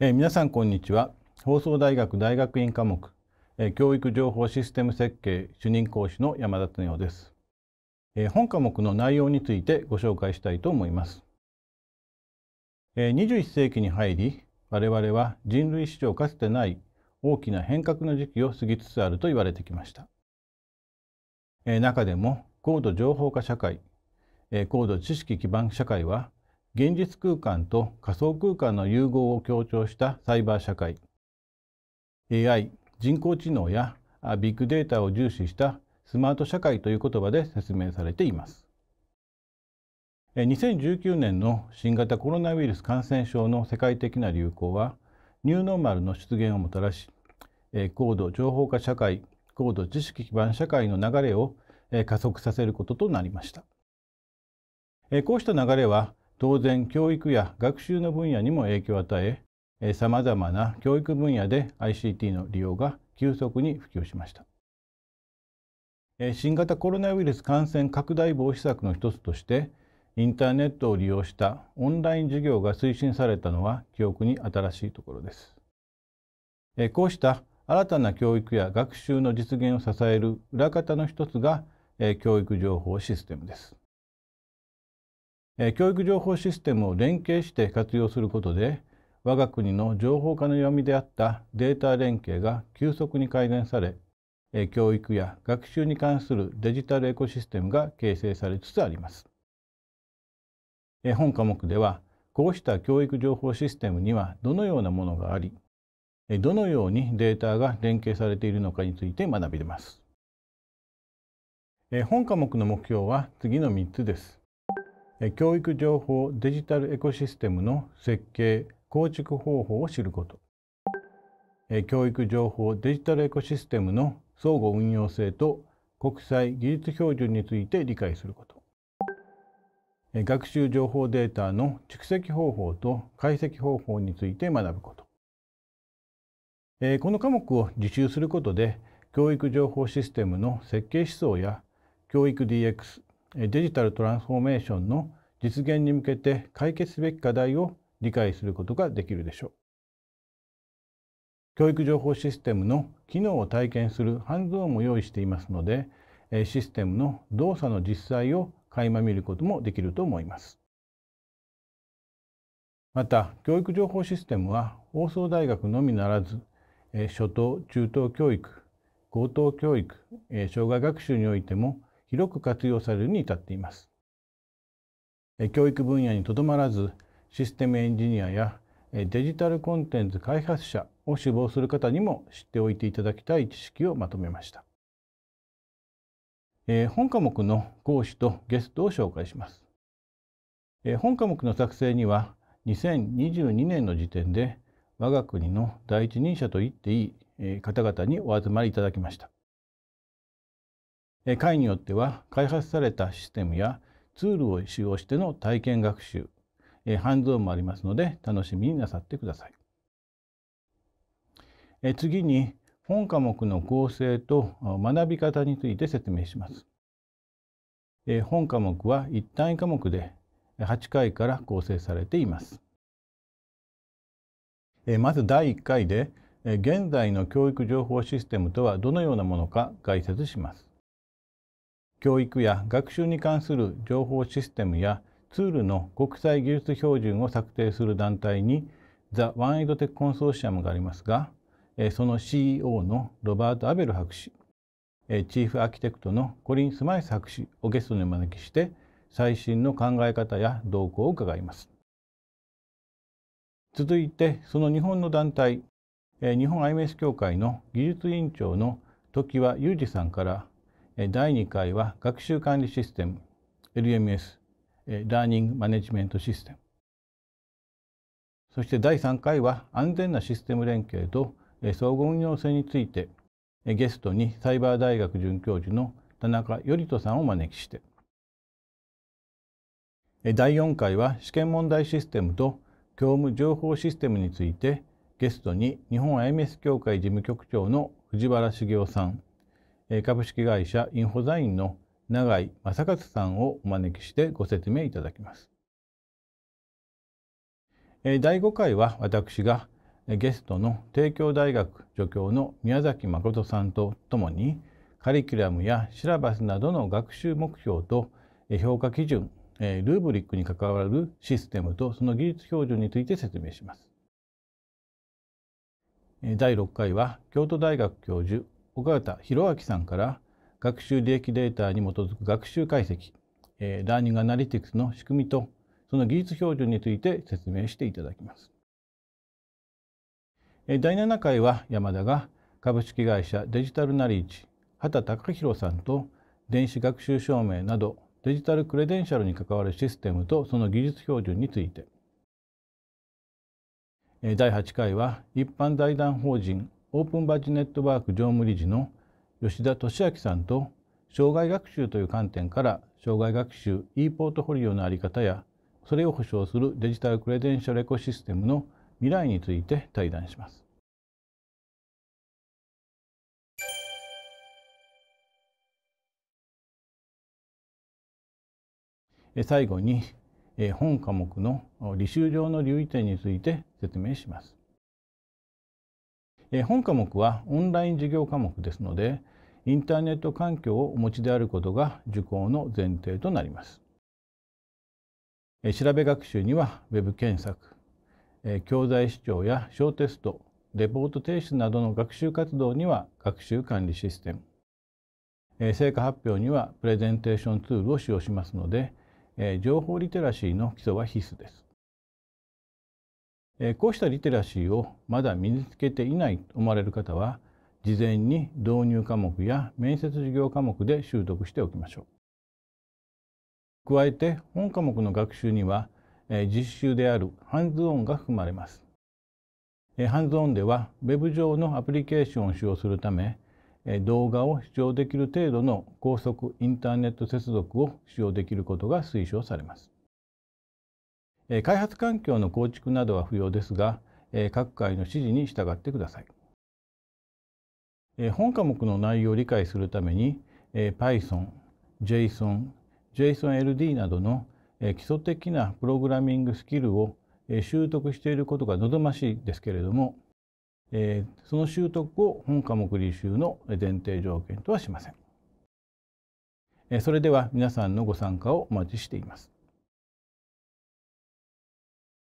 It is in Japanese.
えー、皆さんこんにちは放送大学大学院科目、えー、教育情報システム設計主任講師の山田恒夫です、えー、本科目の内容についてご紹介したいと思います、え21世紀に入り我々は人類史上かつてない大きな変革の時期を過ぎつつあると言われてきました、え中でも高度情報化社会、え高度知識基盤社会は現実空間と仮想空間の融合を強調したサイバー社会 AI 人工知能やビッグデータを重視したスマート社会という言葉で説明されています2019年の新型コロナウイルス感染症の世界的な流行はニューノーマルの出現をもたらし高度情報化社会高度知識基盤社会の流れを加速させることとなりましたこうした流れは当然教育や学習の分野にも影響を与えさまざまな教育分野で ICT の利用が急速に普及しました新型コロナウイルス感染拡大防止策の一つとしてインターネットを利用したオンライン授業が推進されたのは記憶に新しいところですこうした新たな教育や学習の実現を支える裏方の一つが教育情報システムです教育情報システムを連携して活用することで我が国の情報化の弱みであったデータ連携が急速に改善され教育や学習に関するデジタルエコシステムが形成されつつあります本科目ではこうした教育情報システムにはどのようなものがありどのようにデータが連携されているのかについて学びます本科目の目標は次の3つです教育情報デジタルエコシステムの設計構築方法を知ること教育情報デジタルエコシステムの相互運用性と国際技術標準について理解すること学習情報データの蓄積方法と解析方法について学ぶことこの科目を自習することで教育情報システムの設計思想や教育 DX デジタルトランスフォーメーションの実現に向けて解決すべき課題を理解することができるでしょう。教育情報システムの機能を体験するハンズオンも用意していますので、システムの動作の実際を垣間見ることもできると思います。また、教育情報システムは放送大学のみならず、初等・中等教育、高等教育、障害学習においても広く活用されるに至っています。教育分野にとどまらずシステムエンジニアやデジタルコンテンツ開発者を志望する方にも知っておいていただきたい知識をまとめました、え本科目の講師とゲストを紹介します、え本科目の作成には2022年の時点で我が国の第一人者と言っていい、え方々にお集まりいただきました会によっては開発されたシステムやツールを使用しての体験学習、えハンズオンもありますので楽しみになさってください。え次に本科目の構成と学び方について説明します。え本科目は一単位科目で8回から構成されています。えまず第1回で現在の教育情報システムとはどのようなものか解説します。教育や学習に関する情報システムやツールの国際技術標準を策定する団体にザ・ワンエイドテックコンソーシアムがありますがその CEO のロバート・アベル博士チーフアーキテクトのコリン・スマイス博士をゲストにお招きして最新の考え方や動向を伺います続いてその日本の団体日本 IMS 協会の技術委員長の常盤裕二さんから第2回は学習管理システム LMS ラーニングマネジメントシステムそして第3回は安全なシステム連携と相互運用性についてゲストにサイバー大学准教授の田中頼人さんをお招きして第4回は試験問題システムと教務情報システムについてゲストに日本 IMS 協会事務局長の藤原茂雄さん株式会社インフォザインの永井正勝さんをお招きしてご説明いただきます。第5回は私がゲストの帝京大学助教の宮崎誠さんとともにカリキュラムやシラバスなどの学習目標と評価基準ルーブリックに関わるシステムとその技術標準について説明します。第6回は京都大学教授岡田弘明さんから学習利益データに基づく学習解析、えー、ラーニングアナリティクスの仕組みとその技術標準について説明していただきます。えー、第7回は山田が株式会社デジタルナリーチ畑隆弘さんと電子学習証明などデジタルクレデンシャルに関わるシステムとその技術標準について第8回は一般財団法人オープンバッジネットワーク常務理事の吉田俊明さんと障害学習という観点から障害学習 e ポートフォリオの在り方やそれを保障するデジタルクレデンシャルエコシステムの未来について対談します。最後に本科目の履修上の留意点について説明します。え本科目はオンライン授業科目ですのでインターネット環境をお持ちであることが受講の前提となります。え調べ学習には Web 検索、え教材視聴や小テストレポート提出などの学習活動には学習管理システム成果発表にはプレゼンテーションツールを使用しますので情報リテラシーの基礎は必須ですこうしたリテラシーをまだ身につけていないと思われる方は事前に導入科目や面接授業科目で習得しておきましょう。加えて本科目の学習には実習であるハンズオンが含まれます。ハンズオンでは Web 上のアプリケーションを使用するため動画を視聴できる程度の高速インターネット接続を使用できることが推奨されます。開発環境の構築などは不要ですが各界の指示に従ってください本科目の内容を理解するために Python、JSON、JSONLD などの基礎的なプログラミングスキルを習得していることが望ましいですけれどもその習得を本科目履修の前提条件とはしません。それでは皆さんのご参加をお待ちしています。